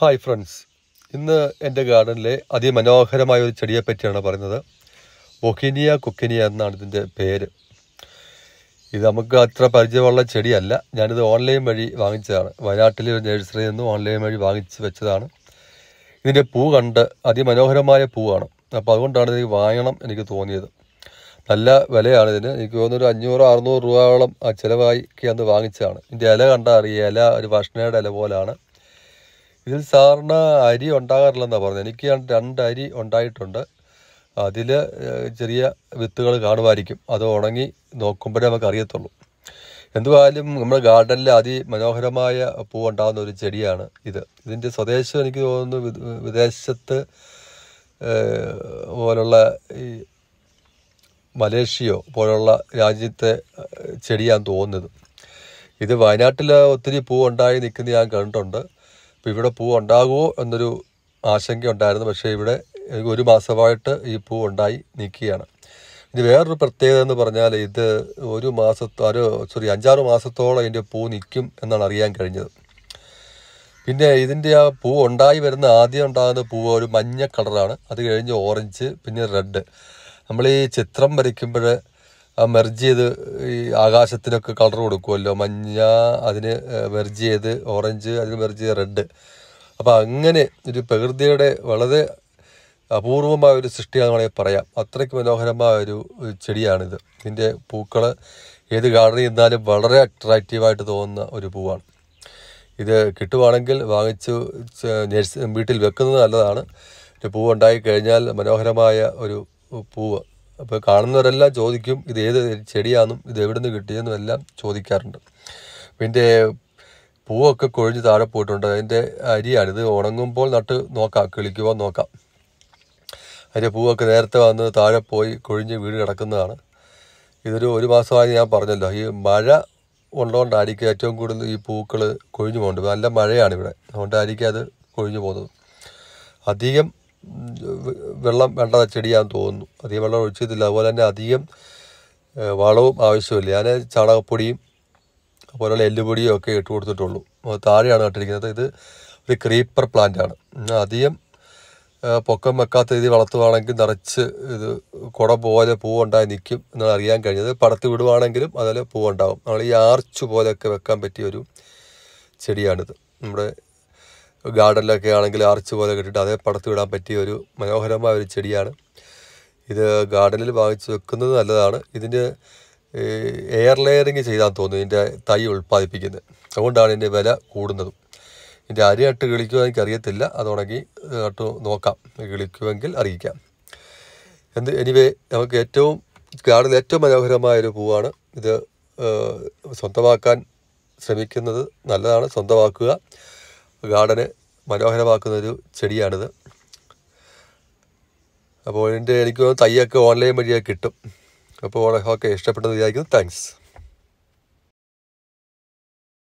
hi friends ഇന്ന് എൻ്റെ ഗാർഡനിലെ അതിമനോഹരമായ ഒരു ചെടിയെ പറ്റിയാണ് പറയുന്നത് ഒഹിനിയ കൊക്കിനിയ എന്നാണ് ഇതിൻ്റെ പേര് ഇത് നമുക്ക് അത്ര പരിചയമുള്ള ചെടിയല്ല ഞാനിത് ഓൺലൈൻ വഴി വാങ്ങിച്ചതാണ് വയനാട്ടിലെ ഒരു നഴ്സറിയിൽ നിന്നും ഓൺലൈൻ വഴി വാങ്ങിച്ച് വെച്ചതാണ് ഇതിൻ്റെ പൂ കണ്ട് അതിമനോഹരമായ പൂവാണ് അപ്പോൾ അതുകൊണ്ടാണ് ഇത് വാങ്ങണം എനിക്ക് തോന്നിയത് നല്ല വിലയാണ് ഇതിന് എനിക്ക് തോന്നുന്നൊരു അഞ്ഞൂറ് അറുന്നൂറ് രൂപയോളം ചിലവാക്കി അന്ന് വാങ്ങിച്ചതാണ് ഇതിൻ്റെ ഇല കണ്ടാൽ അറിയാം ഇല ഒരു ഭക്ഷണയുടെ ഇല പോലാണ് ഇതിൽ സാറിന് അരി ഉണ്ടാകാറില്ലെന്നാണ് പറഞ്ഞത് എനിക്ക് രണ്ട് അരി ഉണ്ടായിട്ടുണ്ട് അതിൽ ചെറിയ വിത്തുകൾ കാണുമായിരിക്കും അത് ഉണങ്ങി നോക്കുമ്പോഴേ നമുക്ക് അറിയത്തുള്ളൂ എന്തുവായാലും നമ്മുടെ ഗാർഡനിൽ അതിമനോഹരമായ പൂ ഉണ്ടാകുന്ന ഒരു ചെടിയാണ് ഇത് ഇതിൻ്റെ സ്വദേശം എനിക്ക് തോന്നുന്നു വിദേശത്ത് പോലുള്ള ഈ മലേഷ്യയോ പോലുള്ള രാജ്യത്തെ ചെടിയാണ് തോന്നുന്നത് ഇത് വയനാട്ടിൽ ഒത്തിരി പൂ ഉണ്ടായി നിൽക്കുന്നത് ഞാൻ കണ്ടിട്ടുണ്ട് അപ്പോൾ ഇവിടെ പൂ ഉണ്ടാകുമോ എന്നൊരു ആശങ്ക ഉണ്ടായിരുന്നു പക്ഷേ ഇവിടെ ഒരു മാസമായിട്ട് ഈ പൂ ഉണ്ടായി നിൽക്കുകയാണ് ഇത് വേറൊരു പ്രത്യേകത എന്ന് പറഞ്ഞാൽ ഇത് ഒരു മാസത്തോ ഒരു സോറി അഞ്ചാറ് മാസത്തോളം ഇതിൻ്റെ പൂ നിൽക്കും എന്നാണ് അറിയാൻ കഴിഞ്ഞത് പിന്നെ ഇതിൻ്റെ ആ പൂ ഉണ്ടായി വരുന്ന ആദ്യം ഉണ്ടാകുന്ന പൂവ് ഒരു മഞ്ഞ കളറാണ് അത് കഴിഞ്ഞ് ഓറഞ്ച് പിന്നെ റെഡ് നമ്മൾ ഈ ചിത്രം വരയ്ക്കുമ്പോൾ മെർജ് ചെയ്ത് ഈ ആകാശത്തിനൊക്കെ കളർ കൊടുക്കുമല്ലോ മഞ്ഞ അതിന് മെർജ് ചെയ്ത് ഓറഞ്ച് അതിന് മെർജ് ചെയ്ത് റെഡ് അപ്പോൾ അങ്ങനെ ഒരു പ്രകൃതിയുടെ വളരെ അപൂർവമായ ഒരു സൃഷ്ടിയാണ് വേണമെങ്കിൽ പറയാം അത്രയ്ക്ക് മനോഹരമായ ഒരു ചെടിയാണിത് ഇതിൻ്റെ പൂക്കൾ ഏത് ഗാർഡനിൽ നിന്നാലും വളരെ അട്രാക്റ്റീവായിട്ട് തോന്നുന്ന ഒരു പൂവാണ് ഇത് കിട്ടുവാണെങ്കിൽ വാങ്ങിച്ച് നേഴ്സ് വീട്ടിൽ വെക്കുന്നത് നല്ലതാണ് പൂവ് ഉണ്ടായി കഴിഞ്ഞാൽ മനോഹരമായ ഒരു പൂവ് അപ്പോൾ കാണുന്നവരെല്ലാം ചോദിക്കും ഇത് ഏത് ചെടിയാണെന്നും ഇത് എവിടെ നിന്ന് കിട്ടിയെന്നും എല്ലാം ചോദിക്കാറുണ്ട് പിന്നെ പൂവൊക്കെ കൊഴിഞ്ഞ് താഴെ പോയിട്ടുണ്ട് അതിൻ്റെ അരിയാണ് ഇത് ഉണങ്ങുമ്പോൾ നട്ട് നോക്കാം കിളിക്കുമ്പോൾ നോക്കാം അതിൻ്റെ പൂവൊക്കെ നേരത്തെ വന്ന് താഴെ പോയി കൊഴിഞ്ഞ് വീട് കിടക്കുന്നതാണ് ഇതൊരു ഒരു മാസമായി ഞാൻ പറഞ്ഞല്ലോ ഈ മഴ ഉള്ളതുകൊണ്ടായിരിക്കും ഏറ്റവും കൂടുതൽ ഈ പൂക്കൾ കൊഴിഞ്ഞു പോകുന്നുണ്ട് നല്ല മഴയാണ് ഇവിടെ അതുകൊണ്ടായിരിക്കും അത് കൊഴിഞ്ഞു പോകുന്നത് അധികം വെള്ളം വേണ്ട ചെടിയാന്ന് തോന്നുന്നു അധികം വെള്ളം ഒഴിച്ചിട്ടില്ല അതുപോലെ തന്നെ അധികം വളവും ആവശ്യമില്ല ഞാൻ ചാണകപ്പൊടിയും അതുപോലെയുള്ള എല്ലുപൊടിയും ഒക്കെ ഇട്ട് കൊടുത്തിട്ടുള്ളൂ താഴെയാണ് നട്ടിരിക്കുന്നത് ഇത് ഒരു ക്രീപ്പർ പ്ലാന്റാണ് അധികം പൊക്കം വെക്കാത്ത രീതിയിൽ വളർത്തുവാണെങ്കിൽ നിറച്ച് ഇത് കുട പോലെ പൂവുണ്ടായി നിൽക്കും എന്നാണ് അറിയാൻ കഴിഞ്ഞത് പടത്ത് വിടുവാണെങ്കിലും അതുപോലെ പൂവുണ്ടാകും നമ്മൾ ഈ ആർച്ചു പോലെയൊക്കെ വെക്കാൻ പറ്റിയ ഒരു ചെടിയാണിത് നമ്മുടെ ഗാർഡനിലൊക്കെ ആണെങ്കിൽ ആർച്ച് പോലെ കെട്ടിട്ട് അതേ പടത്ത് വിടാൻ പറ്റിയ ഒരു മനോഹരമായ ഒരു ചെടിയാണ് ഇത് ഗാർഡനിൽ വാങ്ങിച്ച് വെക്കുന്നത് നല്ലതാണ് ഇതിൻ്റെ എയർ ലെയറിങ് ചെയ്താൽ തോന്നുന്നു ഇതിൻ്റെ തൈ ഉൽപ്പാദിപ്പിക്കുന്നത് അതുകൊണ്ടാണ് ഇതിൻ്റെ വില കൂടുന്നതും ഇതിൻ്റെ അരിയായിട്ട് കിളിക്കുമോ എനിക്കറിയത്തില്ല അതുണക്കി അട്ട് നോക്കാം കിളിക്കുമെങ്കിൽ അറിയിക്കാം എന്ത് എനിവേ നമുക്ക് ഏറ്റവും ഗാർഡനിൽ ഏറ്റവും മനോഹരമായൊരു പൂവാണ് ഇത് സ്വന്തമാക്കാൻ ശ്രമിക്കുന്നത് നല്ലതാണ് സ്വന്തമാക്കുക ഗാർഡന് മനോഹരമാക്കുന്നൊരു ചെടിയാണിത് അപ്പോൾ എൻ്റെ എനിക്ക് തയ്യൊക്കെ ഓൺലൈൻ വഴിയൊക്കെ കിട്ടും അപ്പോൾ ഓക്കെ ഇഷ്ടപ്പെട്ടെന്ന് വിചാരിക്കുന്നു താങ്ക്സ്